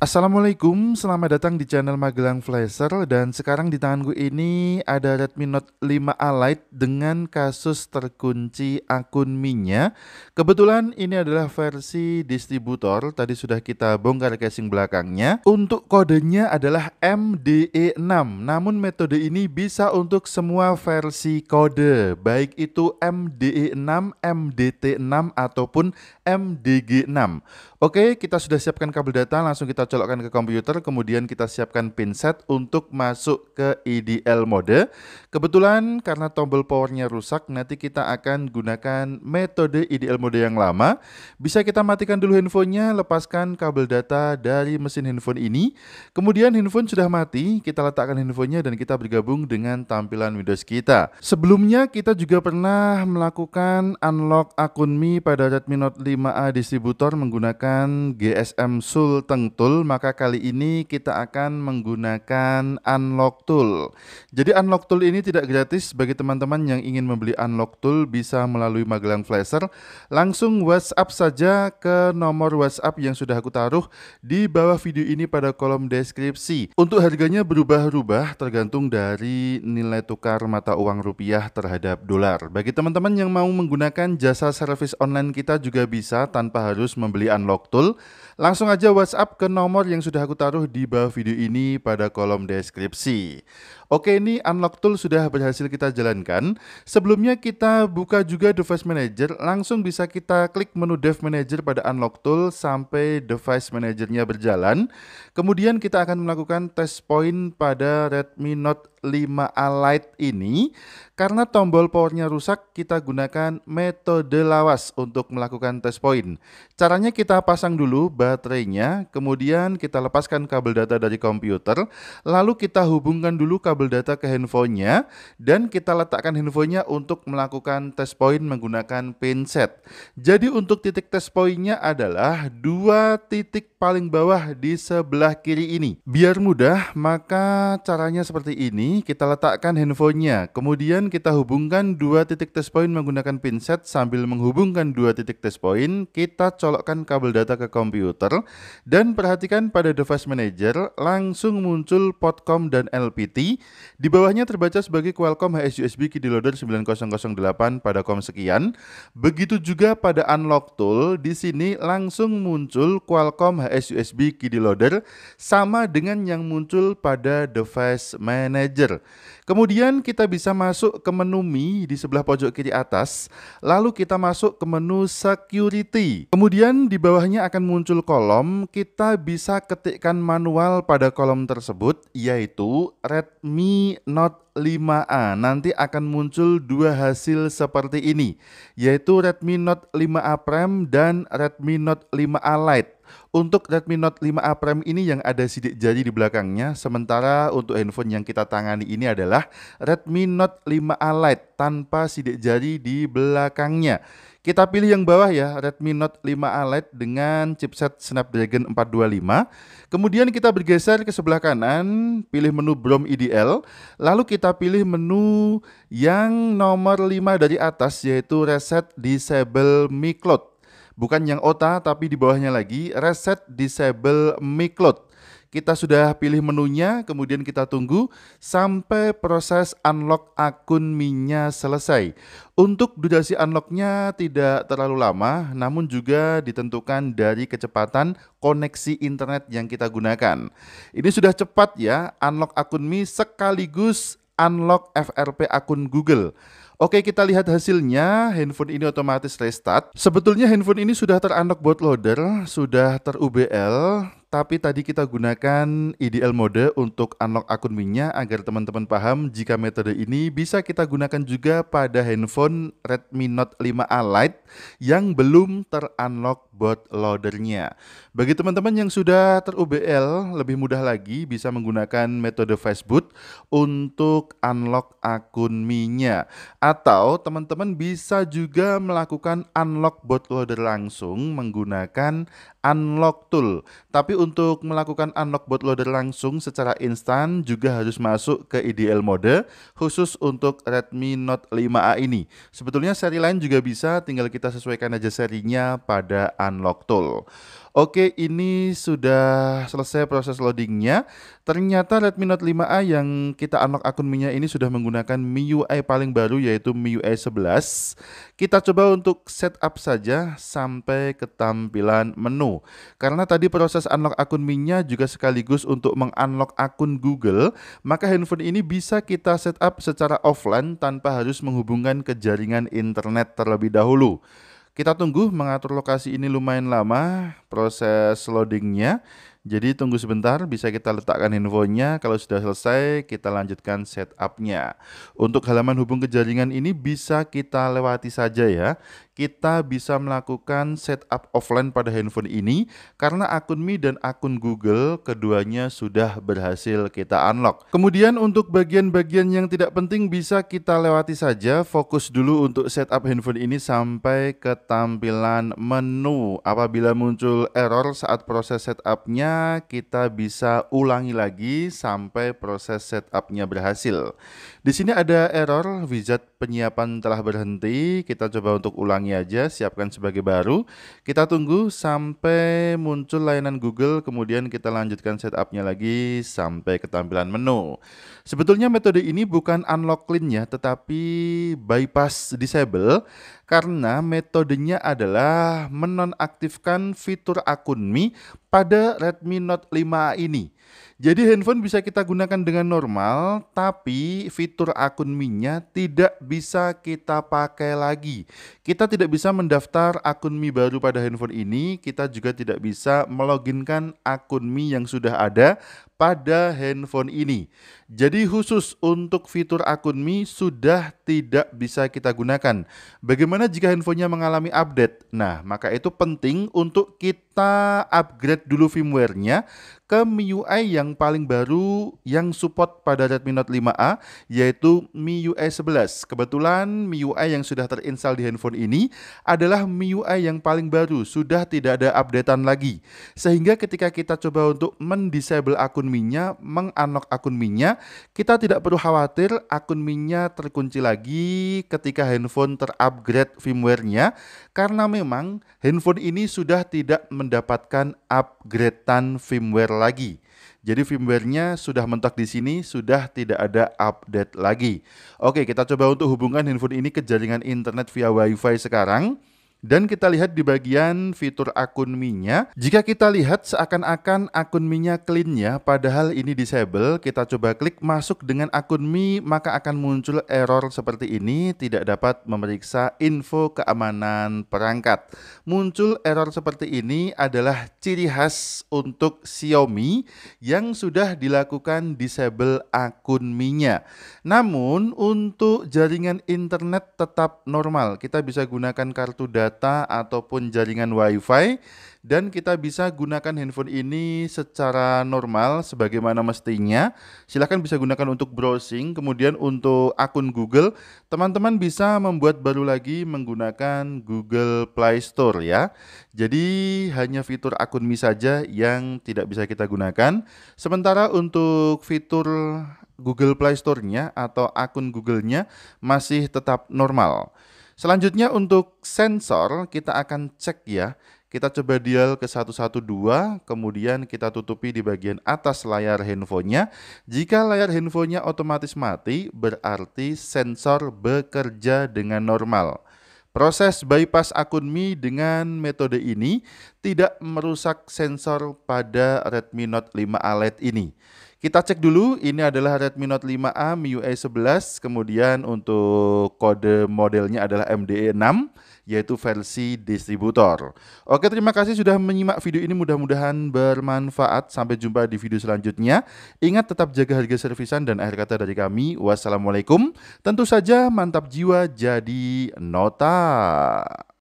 Assalamualaikum, selamat datang di channel Magelang Flasher dan sekarang di tanganku ini ada Redmi Note 5 A Lite dengan kasus terkunci akun mi Kebetulan ini adalah versi distributor, tadi sudah kita bongkar casing belakangnya. Untuk kodenya adalah MDE6, namun metode ini bisa untuk semua versi kode, baik itu MDE6, MDT6 ataupun MDG6. Oke, kita sudah siapkan kabel data langsung langsung kita colokkan ke komputer, kemudian kita siapkan pinset untuk masuk ke IDL mode. Kebetulan karena tombol powernya rusak, nanti kita akan gunakan metode IDL mode yang lama. Bisa kita matikan dulu handphonenya, lepaskan kabel data dari mesin handphone ini. Kemudian handphone sudah mati, kita letakkan handphonenya dan kita bergabung dengan tampilan Windows kita. Sebelumnya kita juga pernah melakukan unlock akun Mi pada Redmi Note 5A distributor menggunakan GSM Sulteng Tool, maka kali ini kita akan menggunakan unlock tool. Jadi unlock tool ini tidak gratis bagi teman-teman yang ingin membeli unlock tool bisa melalui Magelang Flasher. Langsung WhatsApp saja ke nomor WhatsApp yang sudah aku taruh di bawah video ini pada kolom deskripsi. Untuk harganya berubah-ubah tergantung dari nilai tukar mata uang rupiah terhadap dolar. Bagi teman-teman yang mau menggunakan jasa service online kita juga bisa tanpa harus membeli unlock tool. Langsung aja WhatsApp ke ke nomor yang sudah aku taruh di bawah video ini pada kolom deskripsi. Oke, ini unlock tool sudah berhasil kita jalankan. Sebelumnya kita buka juga device manager, langsung bisa kita klik menu dev manager pada unlock tool sampai device manajernya berjalan. Kemudian kita akan melakukan test point pada Redmi Note 5A Lite ini karena tombol powernya rusak kita gunakan metode lawas untuk melakukan test point. Caranya kita pasang dulu baterainya, kemudian kita lepaskan kabel data dari komputer, lalu kita hubungkan dulu kabel kabel data ke handphonenya dan kita letakkan handphonenya untuk melakukan test point menggunakan pinset. Jadi untuk titik test pointnya adalah dua titik paling bawah di sebelah kiri ini. Biar mudah, maka caranya seperti ini. Kita letakkan handphonenya, kemudian kita hubungkan dua titik test point menggunakan pinset sambil menghubungkan dua titik test point. Kita colokkan kabel data ke komputer dan perhatikan pada device manager langsung muncul Potcom dan LPT di bawahnya terbaca sebagai Qualcomm HSUSB Key Loader 9008 pada kom sekian. Begitu juga pada unlock tool, di sini langsung muncul Qualcomm HSUSB Key Loader sama dengan yang muncul pada device manager. Kemudian kita bisa masuk ke menu Mi di sebelah pojok kiri atas, lalu kita masuk ke menu security. Kemudian di bawahnya akan muncul kolom, kita bisa ketikkan manual pada kolom tersebut yaitu Redmi mi Note 5A nanti akan muncul dua hasil seperti ini, yaitu Redmi Note 5A Prime dan Redmi Note 5A Lite. Untuk Redmi Note 5A Prime ini yang ada sidik jari di belakangnya, sementara untuk handphone yang kita tangani ini adalah Redmi Note 5A Lite tanpa sidik jari di belakangnya. Kita pilih yang bawah ya, Redmi Note 5A Lite dengan chipset Snapdragon 425. Kemudian kita bergeser ke sebelah kanan, pilih menu Brom IDL, lalu kita pilih menu yang nomor 5 dari atas yaitu Reset Disable Mi Cloud. Bukan yang OTA tapi di bawahnya lagi reset disable micloud. Kita sudah pilih menunya, kemudian kita tunggu sampai proses unlock akun minya selesai. Untuk durasi unlocknya tidak terlalu lama, namun juga ditentukan dari kecepatan koneksi internet yang kita gunakan. Ini sudah cepat ya, unlock akun Mi sekaligus unlock FRP akun Google. Oke, kita lihat hasilnya. Handphone ini otomatis restart. Sebetulnya handphone ini sudah teranlock bootloader, sudah ter-UBL, tapi tadi kita gunakan IDL mode untuk unlock akun Mi-nya agar teman-teman paham jika metode ini bisa kita gunakan juga pada handphone Redmi Note 5A Lite yang belum terunlock bot loadernya. Bagi teman-teman yang sudah terUBL, lebih mudah lagi bisa menggunakan metode Facebook untuk unlock akun Mi-nya. Atau teman-teman bisa juga melakukan unlock bot loader langsung menggunakan unlock tool. Tapi untuk melakukan unlock bootloader langsung secara instan juga harus masuk ke IDL mode khusus untuk Redmi Note 5A ini. Sebetulnya seri lain juga bisa, tinggal kita sesuaikan aja serinya pada unlock tool. Oke, ini sudah selesai proses loadingnya. Ternyata Redmi Note 5A yang kita unlock akun mi ini sudah menggunakan MIUI paling baru yaitu MIUI 11. Kita coba untuk setup saja sampai ke tampilan menu. Karena tadi proses unlock akun mi juga sekaligus untuk mengunlock akun Google, maka handphone ini bisa kita setup secara offline tanpa harus menghubungkan ke jaringan internet terlebih dahulu. Kita tunggu mengatur lokasi ini lumayan lama proses loadingnya jadi tunggu sebentar, bisa kita letakkan infonya. Kalau sudah selesai, kita lanjutkan setupnya. Untuk halaman hubung ke jaringan ini bisa kita lewati saja ya. Kita bisa melakukan setup offline pada handphone ini karena akun Mi dan akun Google keduanya sudah berhasil kita unlock. Kemudian untuk bagian-bagian yang tidak penting bisa kita lewati saja. Fokus dulu untuk setup handphone ini sampai ke tampilan menu. Apabila muncul error saat proses setupnya, kita bisa ulangi lagi sampai proses setupnya berhasil. Di sini ada error wizard penyiapan telah berhenti. Kita coba untuk ulangi aja, siapkan sebagai baru. Kita tunggu sampai muncul layanan Google, kemudian kita lanjutkan setupnya lagi sampai ke tampilan menu. Sebetulnya metode ini bukan unlock clean ya, tetapi bypass disable karena metodenya adalah menonaktifkan fitur akun Mi pada Redmi Note 5 ini. Jadi handphone bisa kita gunakan dengan normal, tapi fitur akun Mi-nya tidak bisa kita pakai lagi. Kita tidak bisa mendaftar akun Mi baru pada handphone ini, kita juga tidak bisa meloginkan akun Mi yang sudah ada pada handphone ini. Jadi khusus untuk fitur akun Mi sudah tidak bisa kita gunakan. Bagaimana jika handphonenya mengalami update? Nah, maka itu penting untuk kita upgrade dulu firmware-nya ke MIUI yang paling baru yang support pada Redmi Note 5A yaitu MIUI 11. Kebetulan MIUI yang sudah terinstal di handphone ini adalah MIUI yang paling baru, sudah tidak ada updatean lagi. Sehingga ketika kita coba untuk mendisable akun Mi-nya, mengunlock akun mi kita tidak perlu khawatir akun mi terkunci lagi ketika handphone terupgrade firmware-nya karena memang handphone ini sudah tidak mendapatkan upgradean firmware lagi. Jadi firmware-nya sudah mentok di sini, sudah tidak ada update lagi. Oke, kita coba untuk hubungkan handphone ini ke jaringan internet via Wi-Fi sekarang. Dan kita lihat di bagian fitur akun mi jika kita lihat seakan-akan akun Mi-nya clean ya, padahal ini disable, kita coba klik masuk dengan akun Mi, maka akan muncul error seperti ini, tidak dapat memeriksa info keamanan perangkat. Muncul error seperti ini adalah ciri khas untuk Xiaomi yang sudah dilakukan disable akun mi Namun untuk jaringan internet tetap normal, kita bisa gunakan kartu data data ataupun jaringan WiFi dan kita bisa gunakan handphone ini secara normal sebagaimana mestinya. Silahkan bisa gunakan untuk browsing, kemudian untuk akun Google, teman-teman bisa membuat baru lagi menggunakan Google Play Store ya. Jadi hanya fitur akun Mi saja yang tidak bisa kita gunakan. Sementara untuk fitur Google Play Store-nya atau akun Google-nya masih tetap normal. Selanjutnya untuk sensor kita akan cek ya. Kita coba dial ke 112, kemudian kita tutupi di bagian atas layar handphonenya. Jika layar handphonenya otomatis mati, berarti sensor bekerja dengan normal. Proses bypass akun Mi dengan metode ini tidak merusak sensor pada Redmi Note 5A LED ini. Kita cek dulu, ini adalah Redmi Note 5A MIUI 11, kemudian untuk kode modelnya adalah MDE6, yaitu versi distributor. Oke, terima kasih sudah menyimak video ini, mudah-mudahan bermanfaat. Sampai jumpa di video selanjutnya. Ingat tetap jaga harga servisan dan akhir kata dari kami, wassalamualaikum. Tentu saja mantap jiwa jadi nota.